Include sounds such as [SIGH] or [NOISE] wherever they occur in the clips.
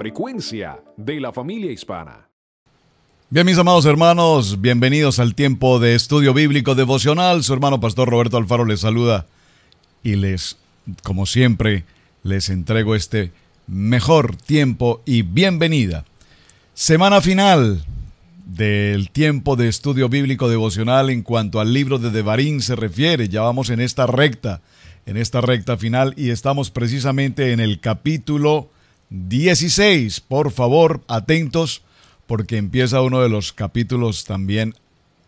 frecuencia de la familia hispana. Bien, mis amados hermanos, bienvenidos al tiempo de estudio bíblico devocional. Su hermano pastor Roberto Alfaro les saluda y les, como siempre, les entrego este mejor tiempo y bienvenida. Semana final del tiempo de estudio bíblico devocional en cuanto al libro de Devarín se refiere. Ya vamos en esta recta, en esta recta final y estamos precisamente en el capítulo 16. Por favor, atentos, porque empieza uno de los capítulos también,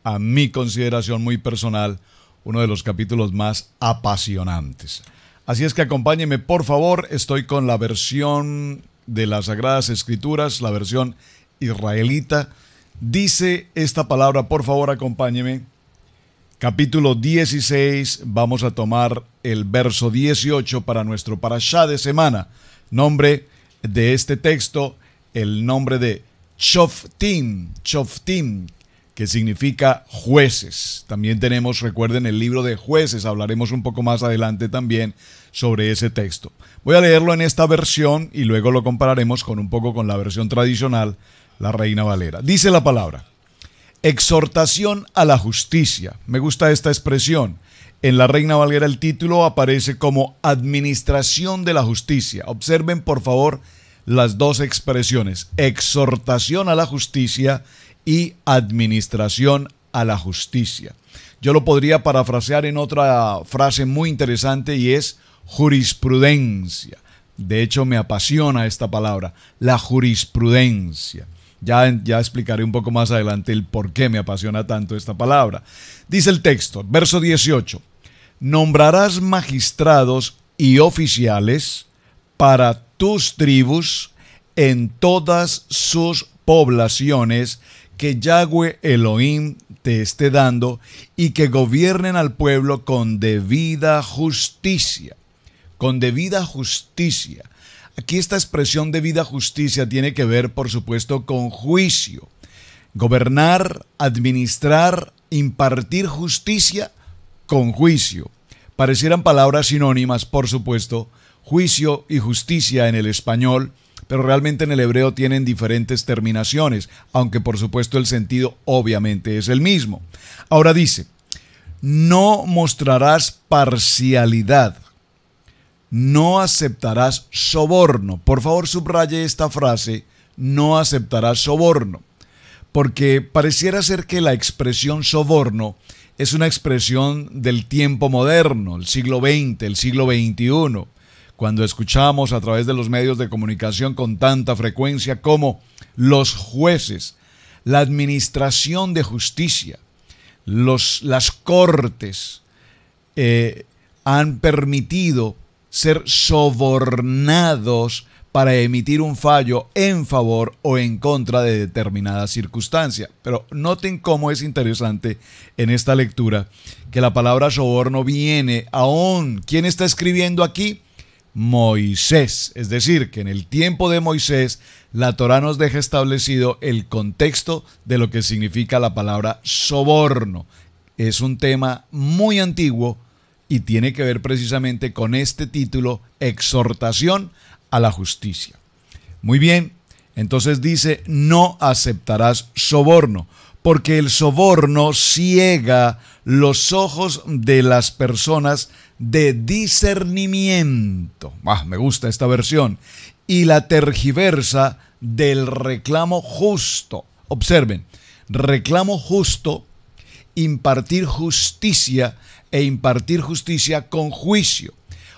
a mi consideración muy personal, uno de los capítulos más apasionantes. Así es que acompáñenme, por favor. Estoy con la versión de las Sagradas Escrituras, la versión israelita. Dice esta palabra, por favor, acompáñeme. Capítulo 16, vamos a tomar el verso 18 para nuestro para parashá de semana. Nombre de este texto el nombre de Choftim, Choftim, que significa jueces. También tenemos, recuerden, el libro de jueces. Hablaremos un poco más adelante también sobre ese texto. Voy a leerlo en esta versión y luego lo compararemos con un poco con la versión tradicional, la Reina Valera. Dice la palabra, exhortación a la justicia. Me gusta esta expresión. En la Reina Valguera el título aparece como Administración de la Justicia. Observen por favor las dos expresiones, exhortación a la justicia y administración a la justicia. Yo lo podría parafrasear en otra frase muy interesante y es jurisprudencia. De hecho, me apasiona esta palabra, la jurisprudencia. Ya, ya, explicaré un poco más adelante el por qué me apasiona tanto esta palabra. Dice el texto, verso 18 nombrarás magistrados y oficiales para tus tribus en todas sus poblaciones que Yahweh Elohim te esté dando y que gobiernen al pueblo con debida justicia, con debida justicia. Aquí esta expresión debida justicia tiene que ver, por supuesto, con juicio. Gobernar, administrar, impartir justicia con juicio. Parecieran palabras sinónimas, por supuesto, juicio y justicia en el español, pero realmente en el hebreo tienen diferentes terminaciones, aunque por supuesto el sentido obviamente es el mismo. Ahora dice, no mostrarás parcialidad, no aceptarás soborno. Por favor, subraye esta frase, no aceptarás soborno, porque pareciera ser que la expresión soborno es una expresión del tiempo moderno, el siglo XX, el siglo XXI, cuando escuchamos a través de los medios de comunicación con tanta frecuencia como los jueces, la administración de justicia, los, las cortes eh, han permitido ser sobornados para emitir un fallo en favor o en contra de determinada circunstancia. Pero noten cómo es interesante en esta lectura que la palabra soborno viene aún. ¿Quién está escribiendo aquí? Moisés. Es decir, que en el tiempo de Moisés la Torá nos deja establecido el contexto de lo que significa la palabra soborno. Es un tema muy antiguo y tiene que ver precisamente con este título, exhortación a la justicia. Muy bien, entonces dice, no aceptarás soborno, porque el soborno ciega los ojos de las personas de discernimiento. Ah, me gusta esta versión. Y la tergiversa del reclamo justo. Observen, reclamo justo, impartir justicia e impartir justicia con juicio.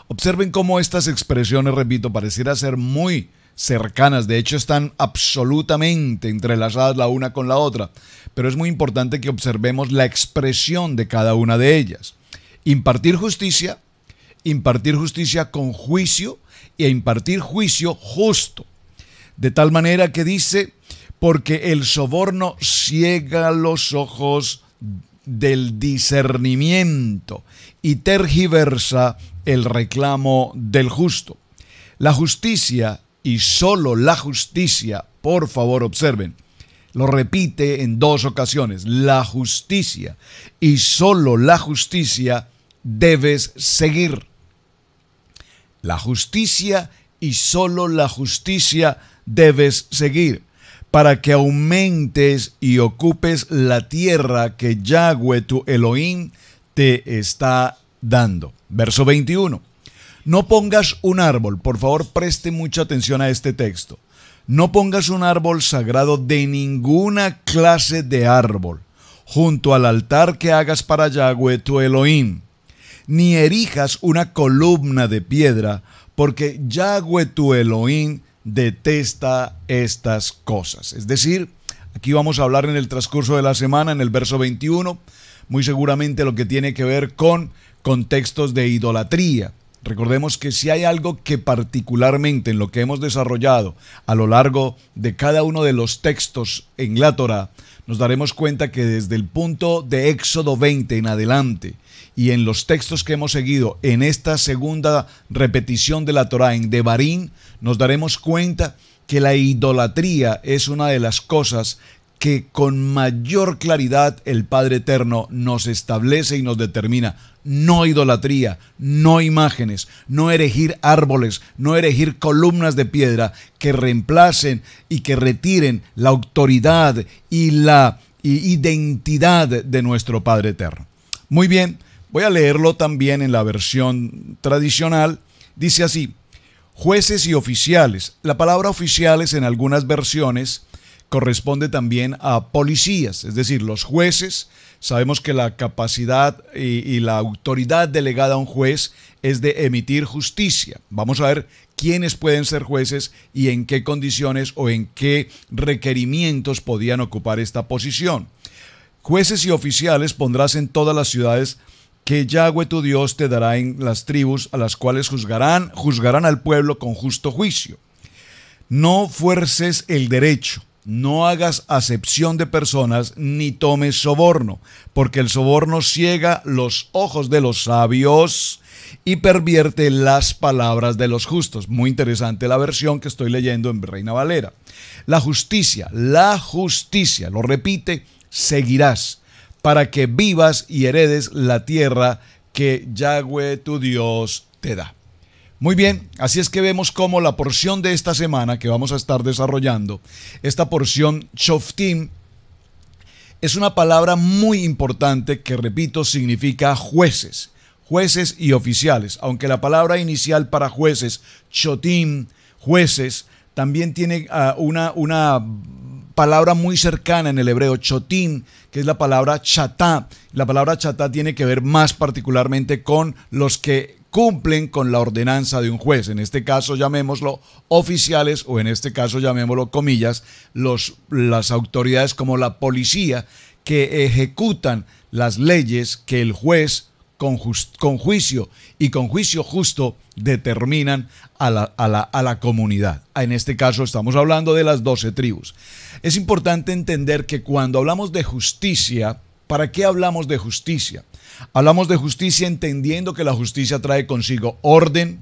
Observen cómo estas expresiones, repito, pareciera ser muy cercanas, de hecho están absolutamente entrelazadas la una con la otra, pero es muy importante que observemos la expresión de cada una de ellas. Impartir justicia, impartir justicia con juicio y e impartir juicio justo. De tal manera que dice, porque el soborno ciega los ojos del discernimiento y tergiversa el reclamo del justo. La justicia, y solo la justicia, por favor observen, lo repite en dos ocasiones, la justicia, y solo la justicia debes seguir. La justicia y solo la justicia debes seguir, para que aumentes y ocupes la tierra que Yahweh tu Elohim te está dando. Verso 21. No pongas un árbol, por favor preste mucha atención a este texto. No pongas un árbol sagrado de ninguna clase de árbol junto al altar que hagas para Yahweh tu Elohim, ni erijas una columna de piedra, porque Yahweh tu Elohim detesta estas cosas. Es decir, aquí vamos a hablar en el transcurso de la semana, en el verso 21, muy seguramente lo que tiene que ver con contextos de idolatría. Recordemos que si hay algo que particularmente en lo que hemos desarrollado a lo largo de cada uno de los textos en la Torah, nos daremos cuenta que desde el punto de Éxodo 20 en adelante y en los textos que hemos seguido en esta segunda repetición de la Torah en Devarim, nos daremos cuenta que la idolatría es una de las cosas que con mayor claridad el Padre Eterno nos establece y nos determina no idolatría, no imágenes, no erigir árboles, no erigir columnas de piedra que reemplacen y que retiren la autoridad y la identidad de nuestro Padre Eterno. Muy bien, voy a leerlo también en la versión tradicional. Dice así, jueces y oficiales. La palabra oficiales en algunas versiones corresponde también a policías, es decir, los jueces. Sabemos que la capacidad y, la autoridad delegada a un juez es de emitir justicia. Vamos a ver quiénes pueden ser jueces y en qué condiciones o en qué requerimientos podían ocupar esta posición. Jueces y oficiales pondrás en todas las ciudades que Yahweh tu Dios te dará en las tribus a las cuales juzgarán, juzgarán al pueblo con justo juicio. No fuerces el derecho no hagas acepción de personas ni tomes soborno, porque el soborno ciega los ojos de los sabios y pervierte las palabras de los justos. Muy interesante la versión que estoy leyendo en Reina Valera. La justicia, la justicia, lo repite, seguirás para que vivas y heredes la tierra que Yahweh tu Dios te da. Muy bien, así es que vemos cómo la porción de esta semana que vamos a estar desarrollando, esta porción choftim, es una palabra muy importante que, repito, significa jueces, jueces y oficiales, aunque la palabra inicial para jueces, chotim, jueces, también tiene ah, una, una palabra muy cercana en el hebreo, chotim, que es la palabra chatá. La palabra chatá tiene que ver más particularmente con los que cumplen con la ordenanza de un juez. En este caso llamémoslo oficiales o en este caso llamémoslo comillas, los, las autoridades como la policía que ejecutan las leyes que el juez con, juicio y con juicio justo determinan a la, a la comunidad. En este caso estamos hablando de las 12 tribus. Es importante entender que cuando hablamos de justicia, ¿para qué hablamos de justicia? Hablamos de justicia entendiendo que la justicia trae consigo orden,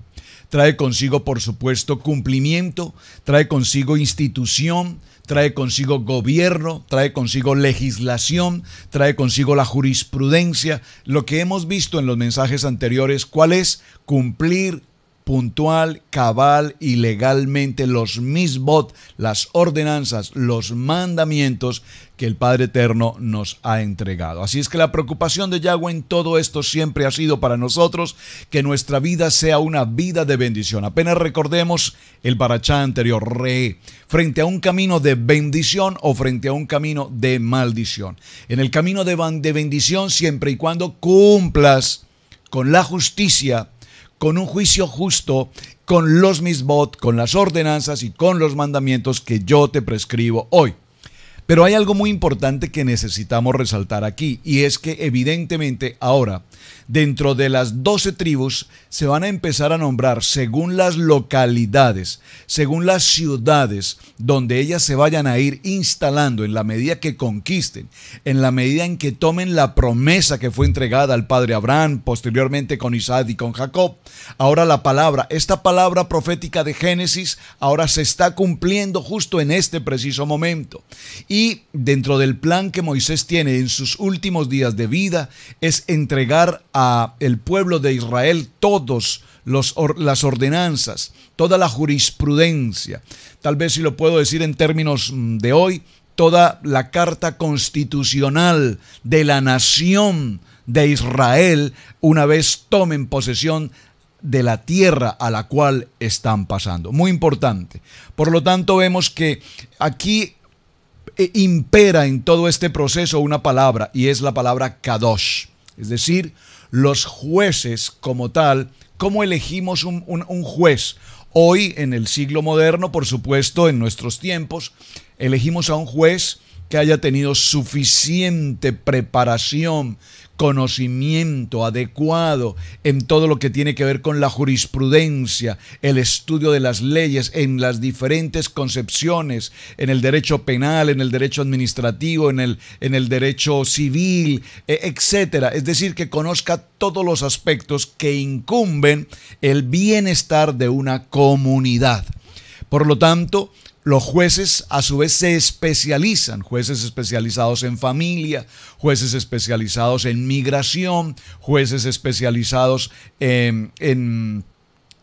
trae consigo, por supuesto, cumplimiento, trae consigo institución, trae consigo gobierno, trae consigo legislación, trae consigo la jurisprudencia. Lo que hemos visto en los mensajes anteriores, ¿cuál es? Cumplir puntual, cabal y legalmente los misbot, las ordenanzas, los mandamientos que el Padre Eterno nos ha entregado. Así es que la preocupación de Yahweh en todo esto siempre ha sido para nosotros que nuestra vida sea una vida de bendición. Apenas recordemos el parachá anterior, re, frente a un camino de bendición o frente a un camino de maldición. En el camino de, de bendición siempre y cuando cumplas con la justicia, con un juicio justo, con los misbot, con las ordenanzas y con los mandamientos que yo te prescribo hoy. Pero hay algo muy importante que necesitamos resaltar aquí y es que evidentemente ahora dentro de las doce tribus se van a empezar a nombrar según las localidades, según las ciudades donde ellas se vayan a ir instalando en la medida que conquisten, en la medida en que tomen la promesa que fue entregada al padre Abraham, posteriormente con Isaac y con Jacob. Ahora la palabra, esta palabra profética de Génesis, ahora se está cumpliendo justo en este preciso momento. Y dentro del plan que Moisés tiene en sus últimos días de vida es entregar a el pueblo de Israel todos las ordenanzas, toda la jurisprudencia. Tal vez si lo puedo decir en términos mm, de hoy, toda la carta constitucional de la nación de Israel una vez tomen posesión de la tierra a la cual están pasando. Muy importante. Por lo tanto, vemos que aquí eh, impera en todo este proceso una palabra y es la palabra kadosh, es decir, los jueces como tal, cómo elegimos un, juez. Hoy, en el siglo moderno, por supuesto, en nuestros tiempos, elegimos a un juez que haya tenido suficiente preparación, conocimiento adecuado en todo lo que tiene que ver con la jurisprudencia, el estudio de las leyes en las diferentes concepciones, en el derecho penal, en el derecho administrativo, en el, en el derecho civil, e, etcétera. Es decir, que conozca todos los aspectos que incumben el bienestar de una comunidad. Por lo tanto, los jueces a su vez se especializan, jueces especializados en familia, jueces especializados en migración, jueces especializados en, en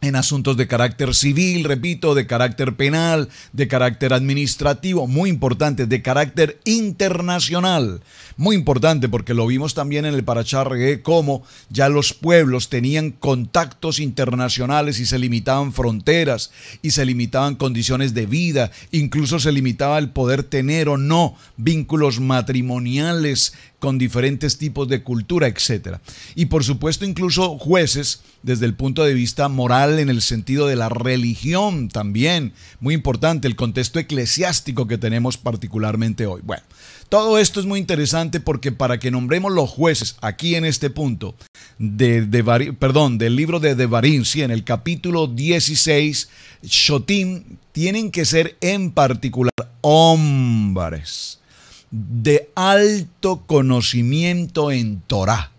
en asuntos de carácter civil, repito, de carácter penal, de carácter administrativo, muy importante, de carácter internacional. Muy importante porque lo vimos también en el Paracharregué cómo ya los pueblos tenían contactos internacionales y se limitaban fronteras y se limitaban condiciones de vida, incluso se limitaba el poder tener o no vínculos matrimoniales con diferentes tipos de cultura, etc. Y por supuesto incluso jueces desde el punto de vista moral en el sentido de la religión también, muy importante el contexto eclesiástico que tenemos particularmente hoy. Bueno, todo esto es muy interesante porque para que nombremos los jueces aquí en este punto, de, perdón, del libro de Devarim, sí, en el capítulo 16, Shotim, tienen que ser en particular hombres de alto conocimiento en Torah.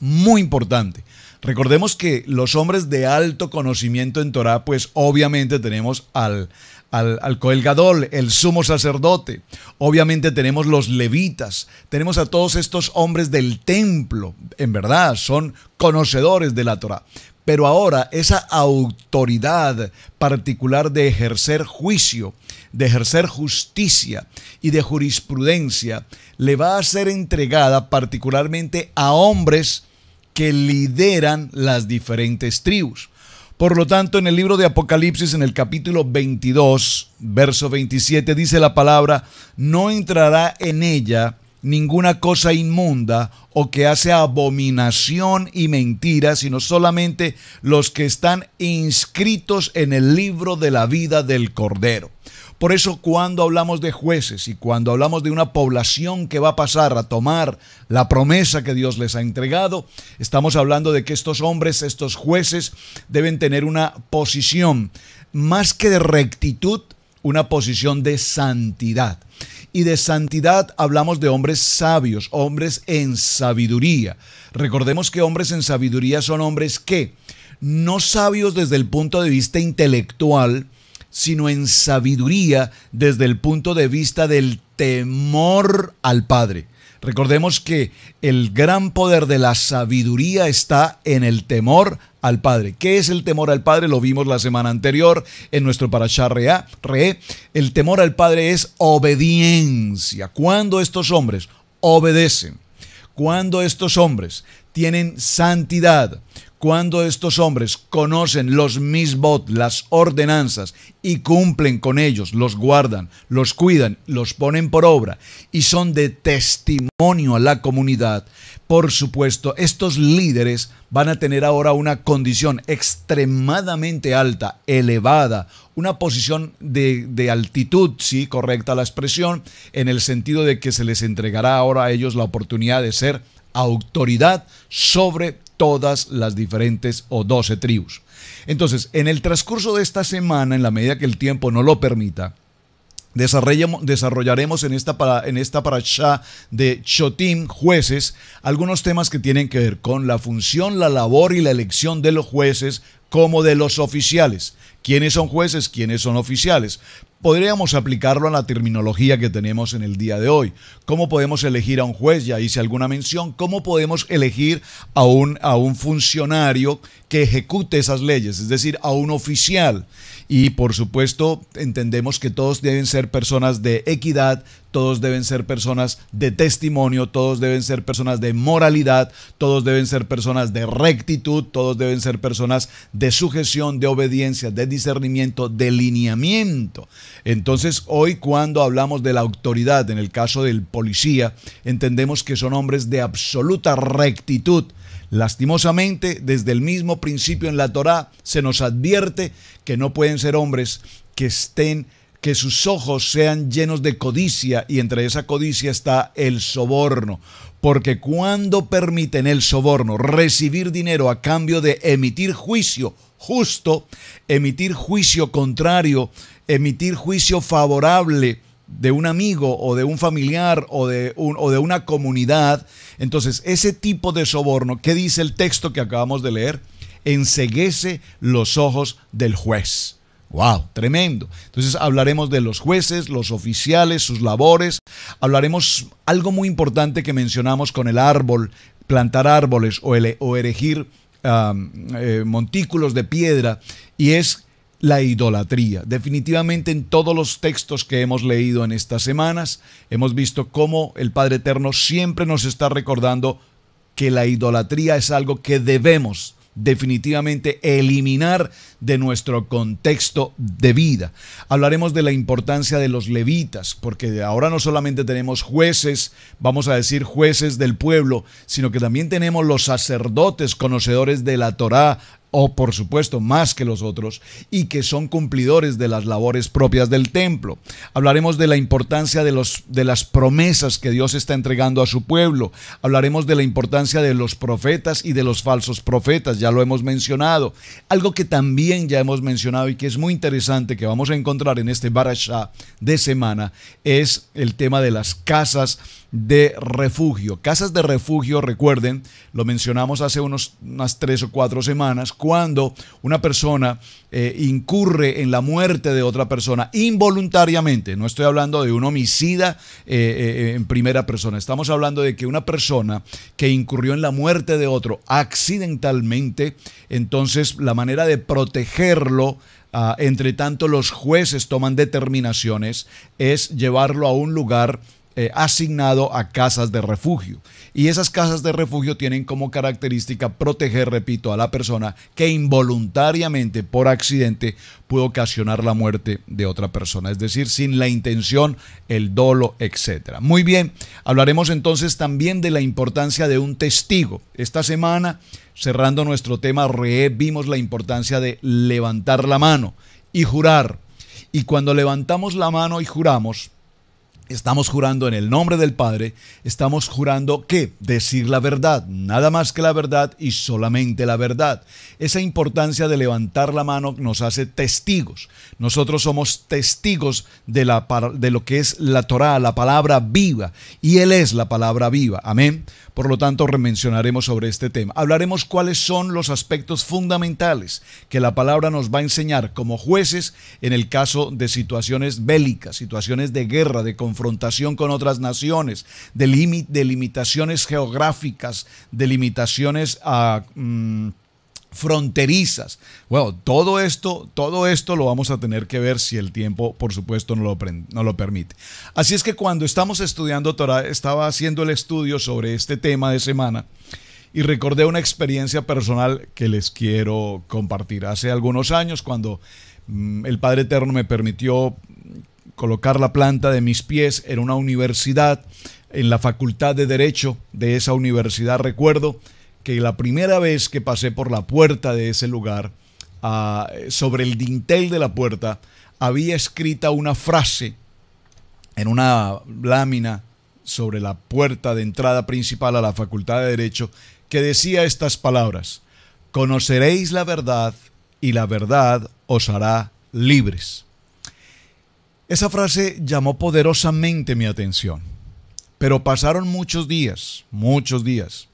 Muy importante. Recordemos que los hombres de alto conocimiento en Torah, pues obviamente tenemos al, al, Coel Gadol, el sumo sacerdote. Obviamente tenemos los levitas. Tenemos a todos estos hombres del templo. En verdad, son conocedores de la Torah pero ahora esa autoridad particular de ejercer juicio, de ejercer justicia y de jurisprudencia le va a ser entregada particularmente a hombres que lideran las diferentes tribus. Por lo tanto, en el libro de Apocalipsis, en el capítulo 22, verso 27, dice la palabra, no entrará en ella ninguna cosa inmunda o que hace abominación y mentira, sino solamente los que están inscritos en el libro de la vida del Cordero. Por eso cuando hablamos de jueces y cuando hablamos de una población que va a pasar a tomar la promesa que Dios les ha entregado, estamos hablando de que estos hombres, estos jueces, deben tener una posición más que de rectitud, una posición de santidad. Y de santidad hablamos de hombres sabios, hombres en sabiduría. Recordemos que hombres en sabiduría son hombres que, no sabios desde el punto de vista intelectual, sino en sabiduría desde el punto de vista del temor al Padre. Recordemos que el gran poder de la sabiduría está en el temor al Padre. ¿Qué es el temor al Padre? Lo vimos la semana anterior en nuestro Parashá Re. El temor al Padre es obediencia. Cuando estos hombres obedecen cuando estos hombres tienen santidad, cuando estos hombres conocen los misbot, las ordenanzas, y cumplen con ellos, los guardan, los cuidan, los ponen por obra, y son de testimonio a la comunidad, por supuesto, estos líderes van a tener ahora una condición extremadamente alta, elevada, una posición de, altitud, sí, correcta la expresión, en el sentido de que se les entregará ahora a ellos la oportunidad de ser autoridad sobre todas las diferentes o doce tribus. Entonces, en el transcurso de esta semana, en la medida que el tiempo no lo permita, desarrollaremos en esta, para, en esta de Chotim, jueces, algunos temas que tienen que ver con la función, la labor y la elección de los jueces como de los oficiales. ¿Quiénes son jueces? ¿Quiénes son oficiales? Podríamos aplicarlo a la terminología que tenemos en el día de hoy. ¿Cómo podemos elegir a un juez? Ya hice alguna mención. ¿Cómo podemos elegir a un, a un funcionario que ejecute esas leyes? Es decir, a un oficial. Y por supuesto, entendemos que todos deben ser personas de equidad, todos deben ser personas de testimonio, todos deben ser personas de moralidad, todos deben ser personas de rectitud, todos deben ser personas de sujeción, de obediencia, de discernimiento, de lineamiento. Entonces, hoy cuando hablamos de la autoridad, en el caso del policía, entendemos que son hombres de absoluta rectitud Lastimosamente, desde el mismo principio en la Torá se nos advierte que no pueden ser hombres que estén que sus ojos sean llenos de codicia y entre esa codicia está el soborno, porque cuando permiten el soborno, recibir dinero a cambio de emitir juicio justo, emitir juicio contrario, emitir juicio favorable de un amigo o de un familiar o de, un, o de una comunidad, entonces, ese tipo de soborno, ¿qué dice el texto que acabamos de leer? Enseguece los ojos del juez. ¡Wow! Tremendo. Entonces hablaremos de los jueces, los oficiales, sus labores. Hablaremos algo muy importante que mencionamos con el árbol, plantar árboles o, erigir eh, montículos de piedra, y es la idolatría. Definitivamente en todos los textos que hemos leído en estas semanas, hemos visto cómo el Padre Eterno siempre nos está recordando que la idolatría es algo que debemos definitivamente eliminar de nuestro contexto de vida. Hablaremos de la importancia de los levitas, porque ahora no solamente tenemos jueces, vamos a decir jueces del pueblo, sino que también tenemos los sacerdotes conocedores de la Torá, o por supuesto más que los otros, y que son cumplidores de las labores propias del templo. Hablaremos de la importancia de, los, de las promesas que Dios está entregando a su pueblo. Hablaremos de la importancia de los profetas y de los falsos profetas, ya lo hemos mencionado. Algo que también ya hemos mencionado y que es muy interesante que vamos a encontrar en este Barashá de semana es el tema de las casas de refugio. Casas de refugio, recuerden, lo mencionamos hace unos, unas tres o cuatro semanas, cuando una persona eh, incurre en la muerte de otra persona involuntariamente. No estoy hablando de un homicida eh, eh, en primera persona. Estamos hablando de que una persona que incurrió en la muerte de otro accidentalmente, entonces la manera de protegerlo ah, entre tanto, los jueces toman determinaciones, es llevarlo a un lugar eh, asignado a casas de refugio. Y esas casas de refugio tienen como característica proteger, repito, a la persona que involuntariamente, por accidente, puede ocasionar la muerte de otra persona, es decir, sin la intención, el dolo, etc. Muy bien, hablaremos entonces también de la importancia de un testigo. Esta semana, cerrando nuestro tema RE, vimos la importancia de levantar la mano y jurar. Y cuando levantamos la mano y juramos, Estamos jurando en el nombre del Padre, estamos jurando que decir la verdad, nada más que la verdad y solamente la verdad. Esa importancia de levantar la mano nos hace testigos. Nosotros somos testigos de, la, de lo que es la Torá, la palabra viva, y Él es la palabra viva. Amén. Por lo tanto, remencionaremos sobre este tema. Hablaremos cuáles son los aspectos fundamentales que la palabra nos va a enseñar como jueces en el caso de situaciones bélicas, situaciones de guerra, de confrontación con otras naciones, de, limitaciones geográficas, de limitaciones a... Mm, fronterizas. Bueno, todo esto, todo esto lo vamos a tener que ver si el tiempo, por supuesto, no lo, no lo permite. Así es que cuando estamos estudiando Torah, estaba haciendo el estudio sobre este tema de semana y recordé una experiencia personal que les quiero compartir. Hace algunos años, cuando mm, el Padre Eterno me permitió colocar la planta de mis pies en una universidad, en la Facultad de Derecho de esa universidad, recuerdo, que la primera vez que pasé por la puerta de ese lugar, ah, sobre el dintel de la puerta, había escrita una frase en una lámina sobre la puerta de entrada principal a la Facultad de Derecho que decía estas palabras, conoceréis la verdad y la verdad os hará libres. Esa frase llamó poderosamente mi atención, pero pasaron muchos días, muchos días.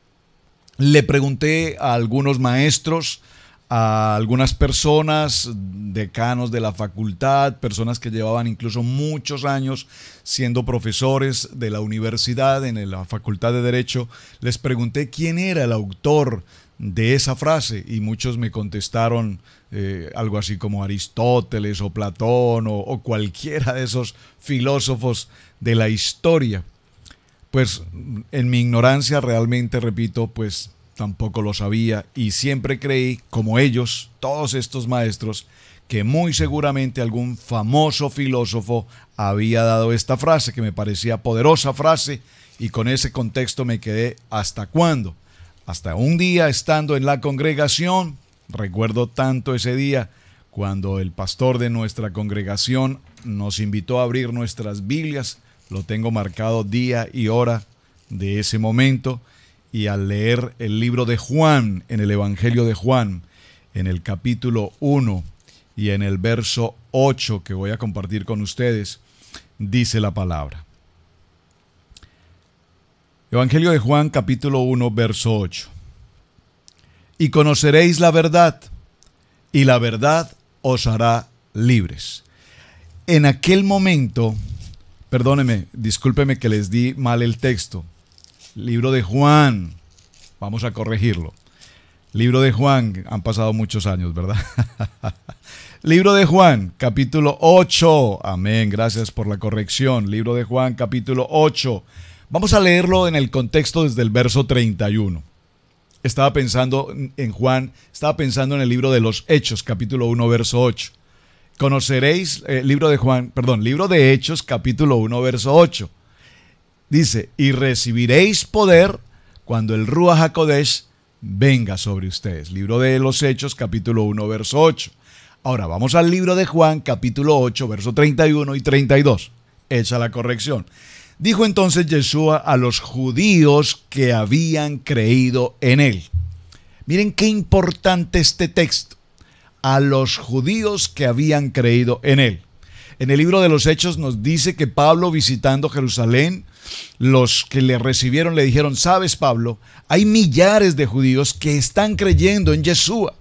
Le pregunté a algunos maestros, a algunas personas, decanos de la facultad, personas que llevaban incluso muchos años siendo profesores de la universidad en la facultad de Derecho, les pregunté quién era el autor de esa frase y muchos me contestaron eh, algo así como Aristóteles o Platón o cualquiera de esos filósofos de la historia pues en mi ignorancia realmente, repito, pues tampoco lo sabía y siempre creí, como ellos, todos estos maestros, que muy seguramente algún famoso filósofo había dado esta frase, que me parecía poderosa frase, y con ese contexto me quedé hasta cuándo. Hasta un día estando en la congregación, recuerdo tanto ese día, cuando el pastor de nuestra congregación nos invitó a abrir nuestras Biblias lo tengo marcado día y hora de ese momento. Y al leer el libro de Juan, en el Evangelio de Juan, en el capítulo 1 y en el verso 8 que voy a compartir con ustedes, dice la palabra. Evangelio de Juan capítulo 1, verso 8. Y conoceréis la verdad, y la verdad os hará libres. En aquel momento Perdóneme, discúlpeme que les di mal el texto. Libro de Juan. Vamos a corregirlo. Libro de Juan, han pasado muchos años, ¿verdad? [LAUGHS] Libro de Juan, capítulo 8. Amén, gracias por la corrección. Libro de Juan, capítulo 8. Vamos a leerlo en el contexto desde el verso 31. Estaba pensando en Juan, estaba pensando en el libro de los Hechos, capítulo 1, verso 8. Conoceréis, el eh, libro de Juan, perdón, libro de Hechos, capítulo 1, verso 8. Dice, y recibiréis poder cuando el Ruach HaKodesh venga sobre ustedes. Libro de los Hechos, capítulo 1, verso 8. Ahora vamos al libro de Juan, capítulo 8, verso 31 y 32. Hecha la corrección. Dijo entonces Yeshua a los judíos que habían creído en él. Miren qué importante este texto a los judíos que habían creído en él. En el libro de los Hechos nos dice que Pablo visitando Jerusalén, los que le recibieron le dijeron, sabes Pablo, hay millares de judíos que están creyendo en Yeshua.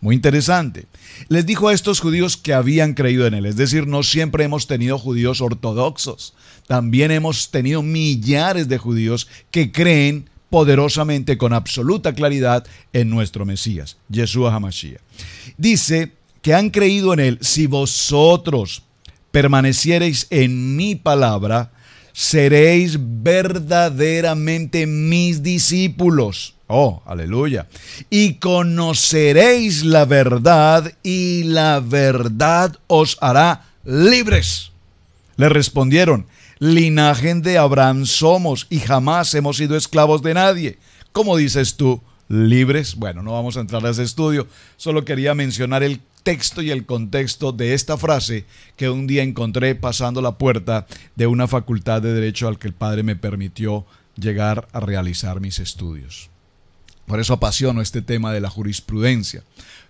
Muy interesante. Les dijo a estos judíos que habían creído en él. Es decir, no siempre hemos tenido judíos ortodoxos. También hemos tenido millares de judíos que creen poderosamente, con absoluta claridad, en nuestro Mesías, Yeshua Hamashiach. Dice que han creído en Él, si vosotros permaneciereis en mi palabra, seréis verdaderamente mis discípulos. Oh, aleluya. Y conoceréis la verdad y la verdad os hará libres. Le respondieron, linaje de Abraham somos y jamás hemos sido esclavos de nadie. ¿Cómo dices tú, libres. Bueno, no vamos a entrar a ese estudio, solo quería mencionar el texto y el contexto de esta frase que un día encontré pasando la puerta de una facultad de derecho al que el padre me permitió llegar a realizar mis estudios. Por eso apasiono este tema de la jurisprudencia.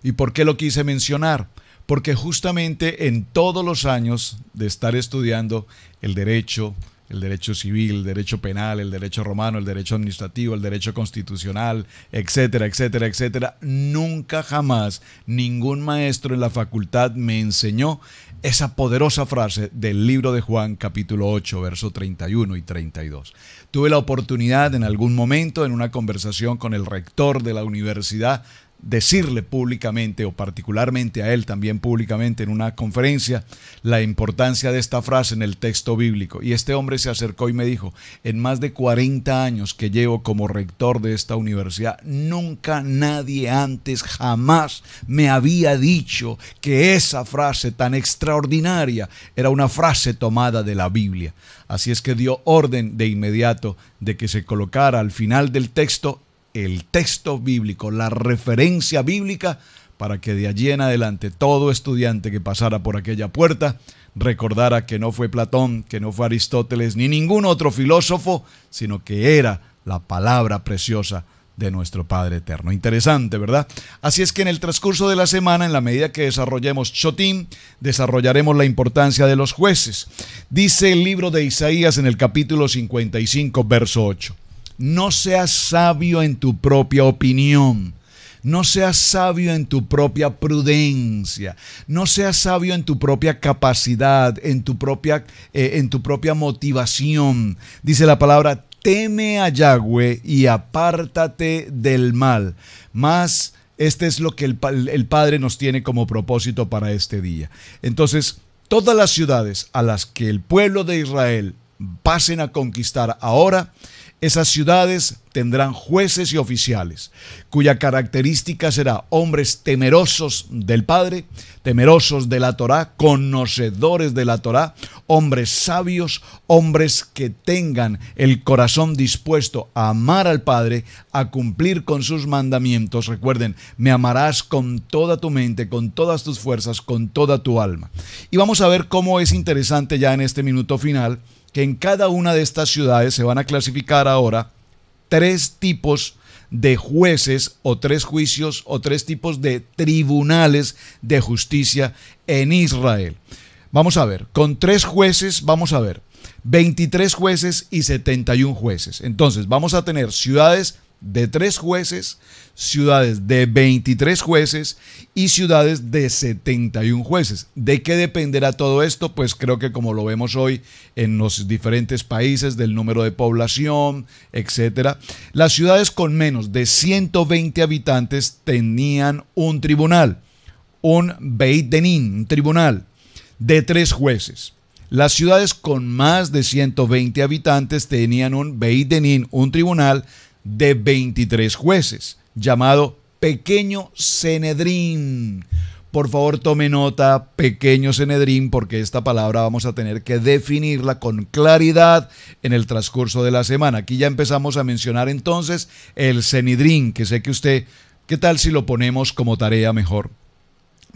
¿Y por qué lo quise mencionar? porque justamente en todos los años de estar estudiando el derecho, el derecho civil, el derecho penal, el derecho romano, el derecho administrativo, el derecho constitucional, etcétera, etcétera, etcétera. Nunca jamás ningún maestro en la facultad me enseñó esa poderosa frase del libro de Juan capítulo 8, verso 31 y 32. Tuve la oportunidad en algún momento, en una conversación con el rector de la universidad, decirle públicamente o particularmente a él también públicamente en una conferencia la importancia de esta frase en el texto bíblico. Y este hombre se acercó y me dijo, en más de 40 años que llevo como rector de esta universidad, nunca nadie antes jamás me había dicho que esa frase tan extraordinaria era una frase tomada de la Biblia. Así es que dio orden de inmediato de que se colocara al final del texto el texto bíblico, la referencia bíblica, para que de allí en adelante todo estudiante que pasara por aquella puerta recordara que no fue Platón, que no fue Aristóteles, ni ningún otro filósofo, sino que era la palabra preciosa de nuestro Padre Eterno. Interesante, ¿verdad? Así es que en el transcurso de la semana, en la medida que desarrollemos Chotín, desarrollaremos la importancia de los jueces. Dice el libro de Isaías en el capítulo 55, verso 8. No seas sabio en tu propia opinión. No seas sabio en tu propia prudencia, no seas sabio en tu propia capacidad, en tu propia, eh, en tu propia motivación. Dice la palabra, teme a Yahweh y apártate del mal. Más, este es lo que el, el Padre nos tiene como propósito para este día. Entonces, todas las ciudades a las que el pueblo de Israel pasen a conquistar ahora, esas ciudades tendrán jueces y oficiales, cuya característica será hombres temerosos del Padre, temerosos de la Torá, conocedores de la Torá, hombres sabios, hombres que tengan el corazón dispuesto a amar al Padre, a cumplir con sus mandamientos. Recuerden, me amarás con toda tu mente, con todas tus fuerzas, con toda tu alma. Y vamos a ver cómo es interesante ya en este minuto final que en cada una de estas ciudades se van a clasificar ahora tres tipos de jueces o tres juicios o tres tipos de tribunales de justicia en Israel. Vamos a ver, con tres jueces, vamos a ver, 23 jueces y 71 jueces. Entonces, vamos a tener ciudades de tres jueces, ciudades de 23 jueces y ciudades de 71 jueces. ¿De qué dependerá todo esto? Pues creo que como lo vemos hoy en los diferentes países, del número de población, etcétera, las ciudades con menos de 120 habitantes tenían un tribunal, un Beit Denin, un tribunal de tres jueces. Las ciudades con más de 120 habitantes tenían un Beit Denin, un tribunal de 23 jueces, llamado Pequeño Cenedrín. Por favor, tome nota, pequeño Cenedrín, porque esta palabra vamos a tener que definirla con claridad en el transcurso de la semana. Aquí ya empezamos a mencionar entonces el Cenedrín, que sé que usted, ¿qué tal si lo ponemos como tarea mejor?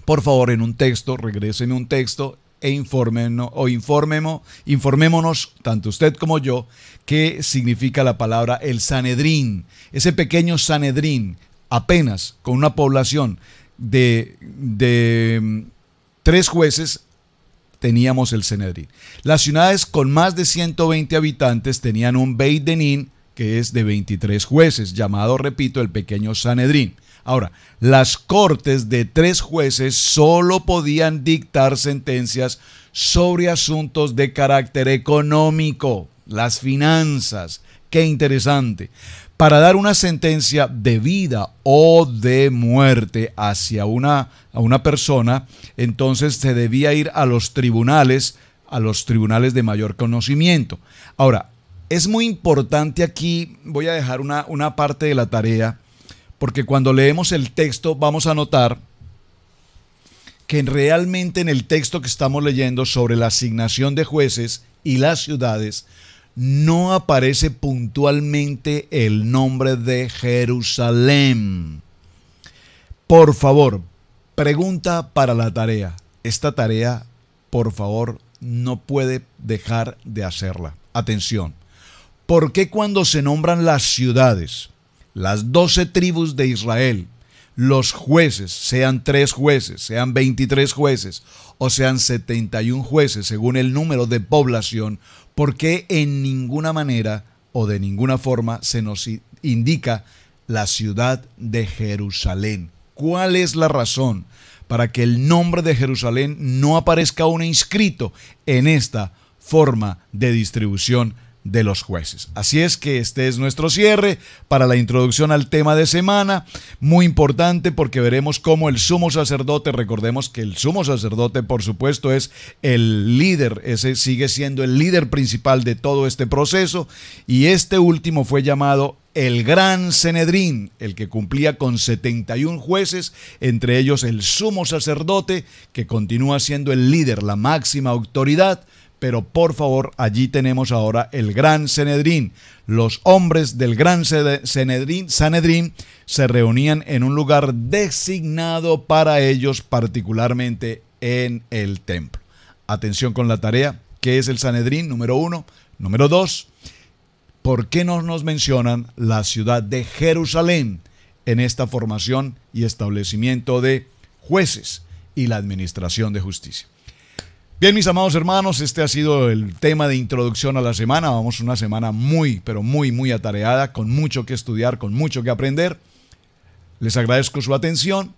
Por favor, en un texto, en un texto e o informémonos, tanto usted como yo, qué significa la palabra el Sanedrín. Ese pequeño Sanedrín, apenas con una población de, de mm, tres jueces, teníamos el Sanedrín. Las ciudades con más de 120 habitantes tenían un Beit que es de 23 jueces, llamado, repito, el pequeño Sanedrín. Ahora, las cortes de tres jueces solo podían dictar sentencias sobre asuntos de carácter económico, las finanzas. Qué interesante. Para dar una sentencia de vida o de muerte hacia una, a una persona, entonces se debía ir a los tribunales, a los tribunales de mayor conocimiento. Ahora, es muy importante aquí, voy a dejar una, parte de la tarea, porque cuando leemos el texto vamos a notar que realmente en el texto que estamos leyendo sobre la asignación de jueces y las ciudades, no aparece puntualmente el nombre de Jerusalén. Por favor, pregunta para la tarea. Esta tarea, por favor, no puede dejar de hacerla. Atención. ¿Por qué cuando se nombran las ciudades, las doce tribus de Israel, los jueces, sean tres jueces, sean 23 jueces o sean 71 jueces según el número de población, ¿por qué en ninguna manera o de ninguna forma se nos indica la ciudad de Jerusalén? ¿Cuál es la razón para que el nombre de Jerusalén no aparezca aún inscrito en esta forma de distribución de los jueces. Así es que este es nuestro cierre para la introducción al tema de semana, muy importante porque veremos cómo el sumo sacerdote, recordemos que el sumo sacerdote por supuesto es el líder, ese sigue siendo el líder principal de todo este proceso y este último fue llamado el gran Cenedrín, el que cumplía con 71 jueces, entre ellos el sumo sacerdote, que continúa siendo el líder, la máxima autoridad, pero por favor, allí tenemos ahora el Gran Sanedrín. Los hombres del Gran Sanedrín se reunían en un lugar designado para ellos, particularmente en el templo. Atención con la tarea, ¿qué es el Sanedrín? Número uno. Número dos, ¿por qué no nos mencionan la ciudad de Jerusalén en esta formación y establecimiento de jueces y la administración de justicia? Bien, mis amados hermanos, este ha sido el tema de introducción a la semana. Vamos una semana muy, pero muy, muy atareada, con mucho que estudiar, con mucho que aprender. Les agradezco su atención.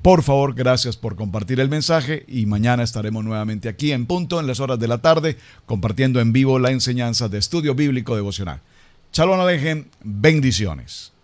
Por favor, gracias por compartir el mensaje y mañana estaremos nuevamente aquí en punto en las horas de la tarde compartiendo en vivo la enseñanza de estudio bíblico devocional. Shalom dejen bendiciones.